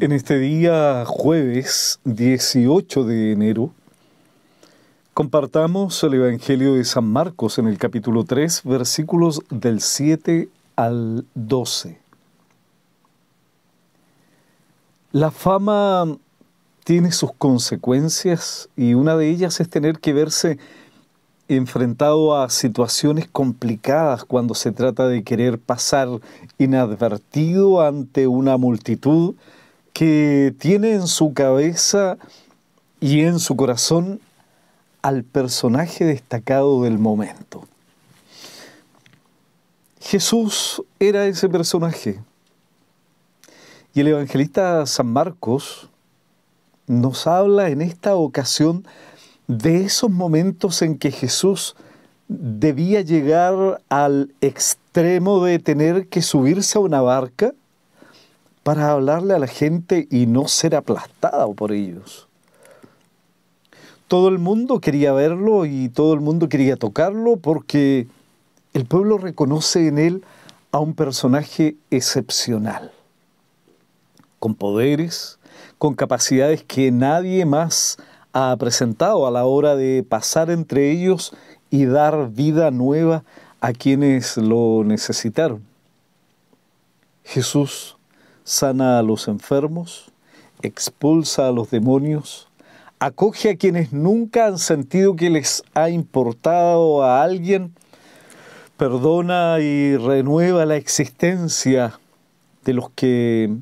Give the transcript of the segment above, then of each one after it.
En este día jueves 18 de enero, compartamos el Evangelio de San Marcos en el capítulo 3, versículos del 7 al 12. La fama tiene sus consecuencias y una de ellas es tener que verse enfrentado a situaciones complicadas cuando se trata de querer pasar inadvertido ante una multitud que tiene en su cabeza y en su corazón al personaje destacado del momento. Jesús era ese personaje. Y el evangelista San Marcos nos habla en esta ocasión de esos momentos en que Jesús debía llegar al extremo de tener que subirse a una barca para hablarle a la gente y no ser aplastado por ellos. Todo el mundo quería verlo y todo el mundo quería tocarlo porque el pueblo reconoce en él a un personaje excepcional, con poderes, con capacidades que nadie más ha presentado a la hora de pasar entre ellos y dar vida nueva a quienes lo necesitaron. Jesús sana a los enfermos, expulsa a los demonios, acoge a quienes nunca han sentido que les ha importado a alguien, perdona y renueva la existencia de los que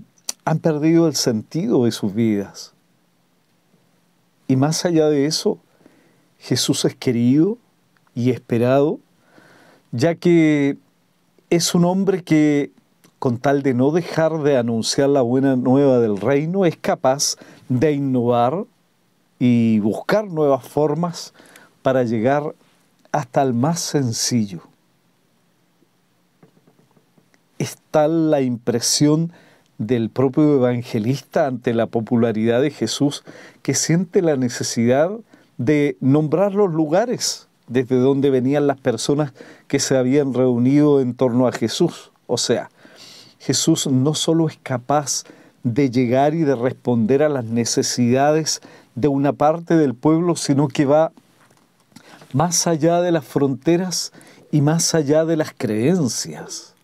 han perdido el sentido de sus vidas. Y más allá de eso, Jesús es querido y esperado, ya que es un hombre que con tal de no dejar de anunciar la buena nueva del reino, es capaz de innovar y buscar nuevas formas para llegar hasta el más sencillo. Está la impresión del propio evangelista ante la popularidad de Jesús que siente la necesidad de nombrar los lugares desde donde venían las personas que se habían reunido en torno a Jesús. O sea, Jesús no solo es capaz de llegar y de responder a las necesidades de una parte del pueblo, sino que va más allá de las fronteras y más allá de las creencias.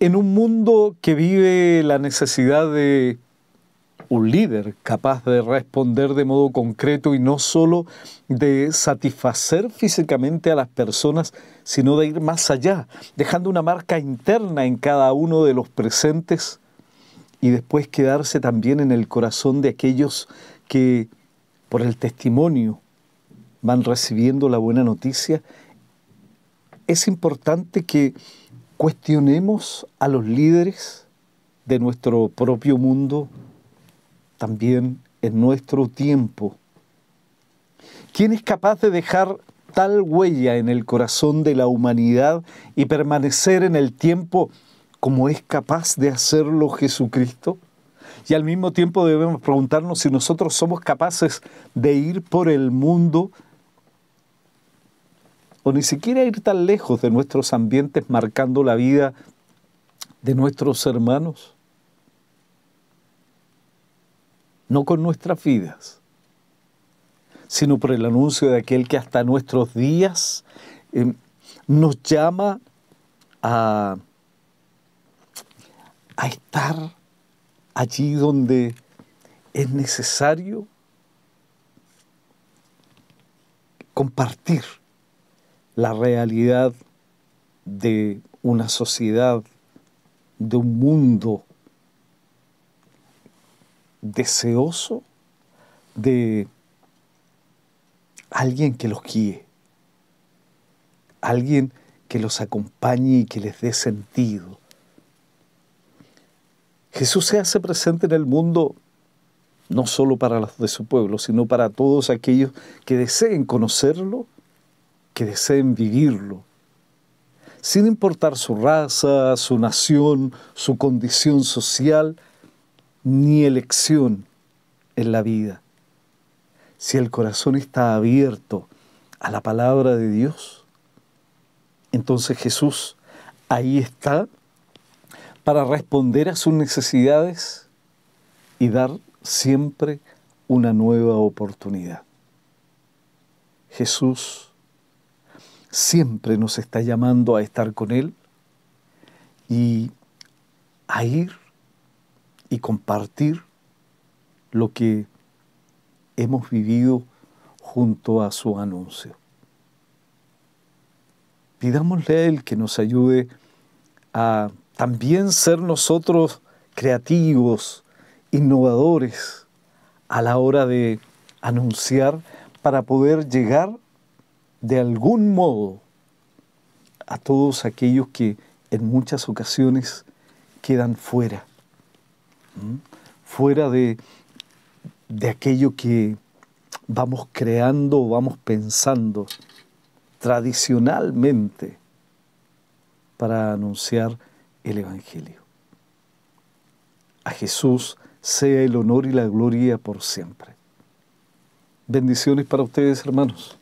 En un mundo que vive la necesidad de un líder capaz de responder de modo concreto y no solo de satisfacer físicamente a las personas, sino de ir más allá, dejando una marca interna en cada uno de los presentes y después quedarse también en el corazón de aquellos que por el testimonio van recibiendo la buena noticia. Es importante que cuestionemos a los líderes de nuestro propio mundo, también en nuestro tiempo. ¿Quién es capaz de dejar tal huella en el corazón de la humanidad y permanecer en el tiempo como es capaz de hacerlo Jesucristo? Y al mismo tiempo debemos preguntarnos si nosotros somos capaces de ir por el mundo o ni siquiera ir tan lejos de nuestros ambientes marcando la vida de nuestros hermanos. no con nuestras vidas, sino por el anuncio de aquel que hasta nuestros días em, nos llama a estar allí donde es necesario compartir la realidad de una sociedad, de un mundo deseoso de alguien que los guíe, alguien que los acompañe y que les dé sentido. Jesús se hace presente en el mundo no solo para los de su pueblo, sino para todos aquellos que deseen conocerlo, que deseen vivirlo, sin importar su raza, su nación, su condición social, ni elección en la vida. Si el corazón está abierto a la palabra de Dios, entonces Jesús ahí está para responder a sus necesidades y dar siempre una nueva oportunidad. Jesús siempre nos está llamando a estar con Él y a ir y compartir lo que hemos vivido junto a su anuncio. Pidámosle a Él que nos ayude a también ser nosotros creativos, innovadores a la hora de anunciar para poder llegar de algún modo a todos aquellos que en muchas ocasiones quedan fuera fuera de, de aquello que vamos creando, o vamos pensando tradicionalmente para anunciar el Evangelio. A Jesús sea el honor y la gloria por siempre. Bendiciones para ustedes, hermanos.